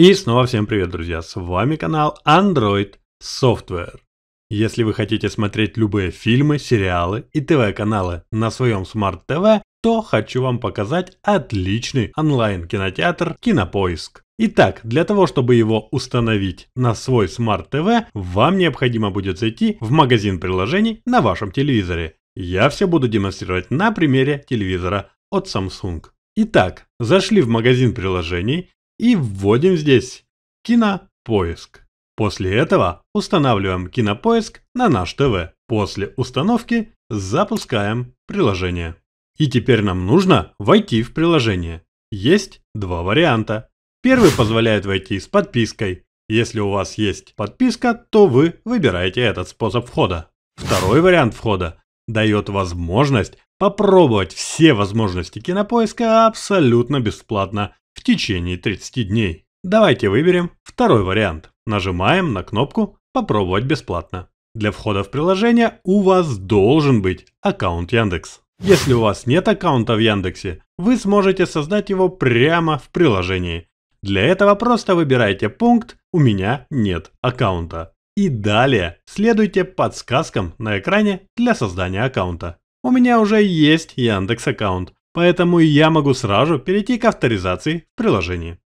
И снова всем привет, друзья! С вами канал Android Software. Если вы хотите смотреть любые фильмы, сериалы и ТВ-каналы на своем смарт-ТВ, то хочу вам показать отличный онлайн-кинотеатр «Кинопоиск». Итак, для того, чтобы его установить на свой смарт-ТВ, вам необходимо будет зайти в магазин приложений на вашем телевизоре. Я все буду демонстрировать на примере телевизора от Samsung. Итак, зашли в магазин приложений, и вводим здесь «Кинопоиск». После этого устанавливаем «Кинопоиск» на наш ТВ. После установки запускаем приложение. И теперь нам нужно войти в приложение. Есть два варианта. Первый позволяет войти с подпиской. Если у вас есть подписка, то вы выбираете этот способ входа. Второй вариант входа дает возможность попробовать все возможности кинопоиска абсолютно бесплатно в течение 30 дней. Давайте выберем второй вариант. Нажимаем на кнопку «Попробовать бесплатно». Для входа в приложение у вас должен быть аккаунт Яндекс. Если у вас нет аккаунта в Яндексе, вы сможете создать его прямо в приложении. Для этого просто выбирайте пункт «У меня нет аккаунта». И далее следуйте подсказкам на экране для создания аккаунта. У меня уже есть Яндекс аккаунт, поэтому я могу сразу перейти к авторизации в приложении.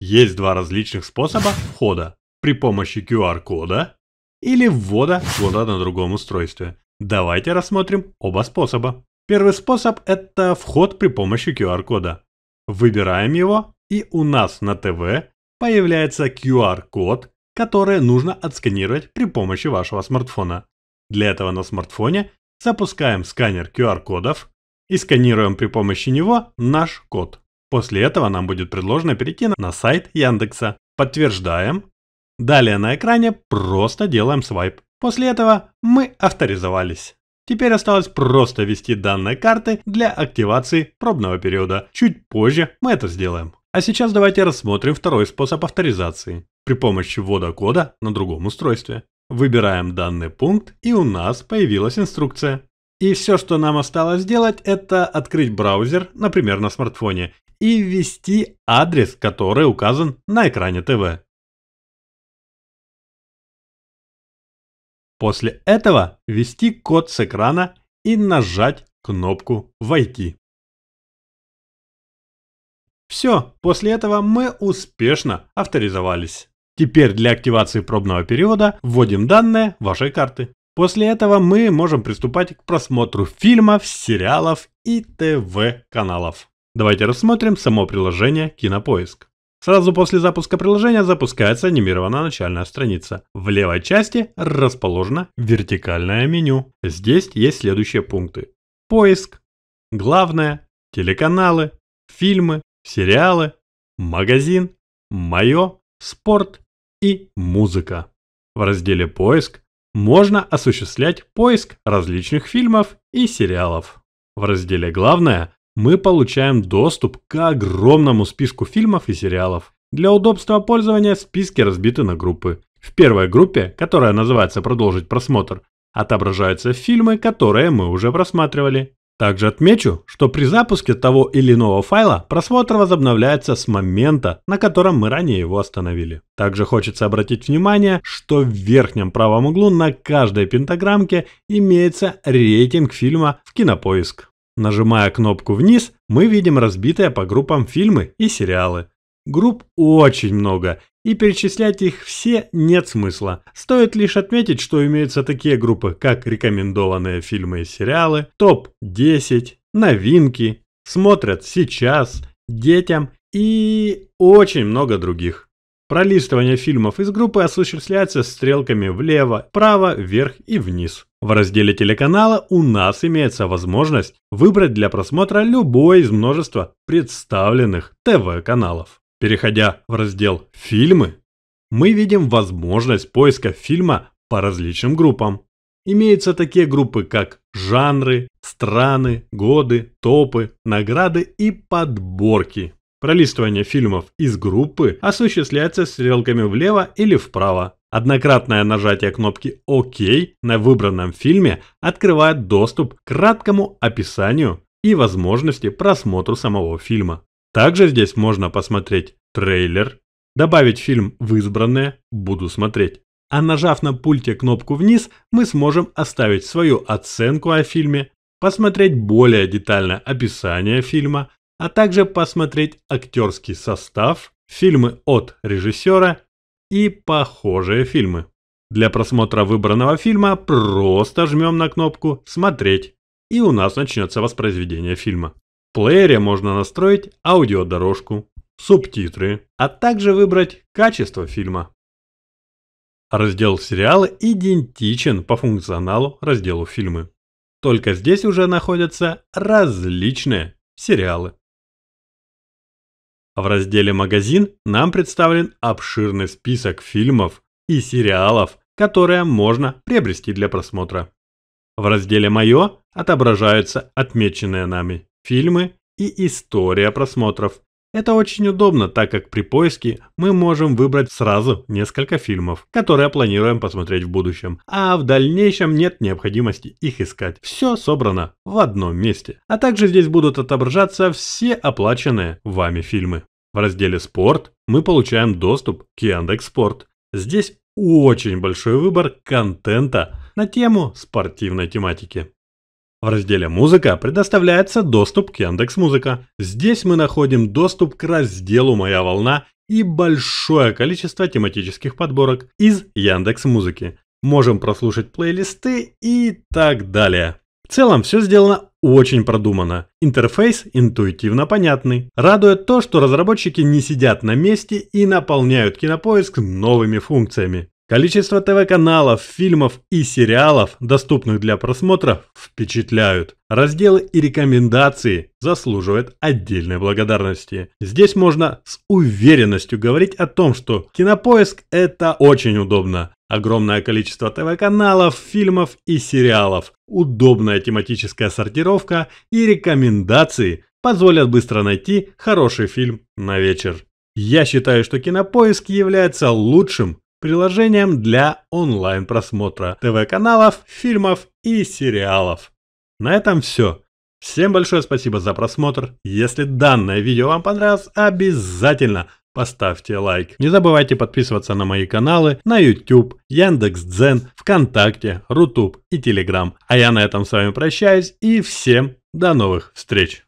Есть два различных способа входа при помощи QR-кода или ввода кода на другом устройстве. Давайте рассмотрим оба способа. Первый способ – это вход при помощи QR-кода. Выбираем его, и у нас на ТВ появляется QR-код, который нужно отсканировать при помощи вашего смартфона. Для этого на смартфоне запускаем сканер QR-кодов и сканируем при помощи него наш код. После этого нам будет предложено перейти на сайт Яндекса. Подтверждаем. Далее на экране просто делаем свайп. После этого мы авторизовались. Теперь осталось просто ввести данные карты для активации пробного периода. Чуть позже мы это сделаем. А сейчас давайте рассмотрим второй способ авторизации при помощи ввода кода на другом устройстве. Выбираем данный пункт, и у нас появилась инструкция. И все, что нам осталось сделать, это открыть браузер, например, на смартфоне, и ввести адрес, который указан на экране ТВ. После этого ввести код с экрана и нажать кнопку «Войти». Все, после этого мы успешно авторизовались. Теперь для активации пробного периода вводим данные вашей карты. После этого мы можем приступать к просмотру фильмов, сериалов и ТВ-каналов. Давайте рассмотрим само приложение «Кинопоиск». Сразу после запуска приложения запускается анимированная начальная страница. В левой части расположено вертикальное меню. Здесь есть следующие пункты. Поиск, главное, телеканалы, фильмы, сериалы, магазин, мое, спорт, и музыка. В разделе «Поиск» можно осуществлять поиск различных фильмов и сериалов. В разделе «Главное» мы получаем доступ к огромному списку фильмов и сериалов. Для удобства пользования списки разбиты на группы. В первой группе, которая называется «Продолжить просмотр», отображаются фильмы, которые мы уже просматривали. Также отмечу, что при запуске того или иного файла просмотр возобновляется с момента, на котором мы ранее его остановили. Также хочется обратить внимание, что в верхнем правом углу на каждой пентаграммке имеется рейтинг фильма в кинопоиск. Нажимая кнопку вниз, мы видим разбитые по группам фильмы и сериалы. Групп очень много, и перечислять их все нет смысла. Стоит лишь отметить, что имеются такие группы, как рекомендованные фильмы и сериалы, топ-10, новинки, смотрят сейчас, детям и очень много других. Пролистывание фильмов из группы осуществляется стрелками влево, вправо, вверх и вниз. В разделе телеканала у нас имеется возможность выбрать для просмотра любой из множества представленных ТВ-каналов. Переходя в раздел «Фильмы», мы видим возможность поиска фильма по различным группам. Имеются такие группы, как жанры, страны, годы, топы, награды и подборки. Пролистывание фильмов из группы осуществляется стрелками влево или вправо. Однократное нажатие кнопки «Ок» на выбранном фильме открывает доступ к краткому описанию и возможности просмотра самого фильма. Также здесь можно посмотреть трейлер, добавить фильм в избранное «Буду смотреть». А нажав на пульте кнопку вниз, мы сможем оставить свою оценку о фильме, посмотреть более детальное описание фильма, а также посмотреть актерский состав, фильмы от режиссера и похожие фильмы. Для просмотра выбранного фильма просто жмем на кнопку «Смотреть» и у нас начнется воспроизведение фильма плеере можно настроить аудиодорожку, субтитры, а также выбрать качество фильма. Раздел сериалы идентичен по функционалу разделу фильмы. Только здесь уже находятся различные сериалы. В разделе «Магазин» нам представлен обширный список фильмов и сериалов, которые можно приобрести для просмотра. В разделе «Мое» отображаются отмеченные нами фильмы и история просмотров. Это очень удобно, так как при поиске мы можем выбрать сразу несколько фильмов, которые планируем посмотреть в будущем, а в дальнейшем нет необходимости их искать. Все собрано в одном месте. А также здесь будут отображаться все оплаченные вами фильмы. В разделе «Спорт» мы получаем доступ к Яндекс.Спорт. Здесь очень большой выбор контента на тему спортивной тематики. В разделе «Музыка» предоставляется доступ к Яндекс Музыка. Здесь мы находим доступ к разделу «Моя волна» и большое количество тематических подборок из Яндекс Музыки. Можем прослушать плейлисты и так далее. В целом все сделано очень продумано. Интерфейс интуитивно понятный. Радует то, что разработчики не сидят на месте и наполняют кинопоиск новыми функциями. Количество ТВ-каналов, фильмов и сериалов, доступных для просмотра, впечатляют. Разделы и рекомендации заслуживают отдельной благодарности. Здесь можно с уверенностью говорить о том, что кинопоиск это очень удобно. Огромное количество ТВ-каналов, фильмов и сериалов, удобная тематическая сортировка и рекомендации позволят быстро найти хороший фильм на вечер. Я считаю, что кинопоиск является лучшим приложением для онлайн-просмотра ТВ-каналов, фильмов и сериалов. На этом все. Всем большое спасибо за просмотр. Если данное видео вам понравилось, обязательно поставьте лайк. Не забывайте подписываться на мои каналы на YouTube, Яндекс.Дзен, ВКонтакте, Рутуб и Телеграм. А я на этом с вами прощаюсь и всем до новых встреч!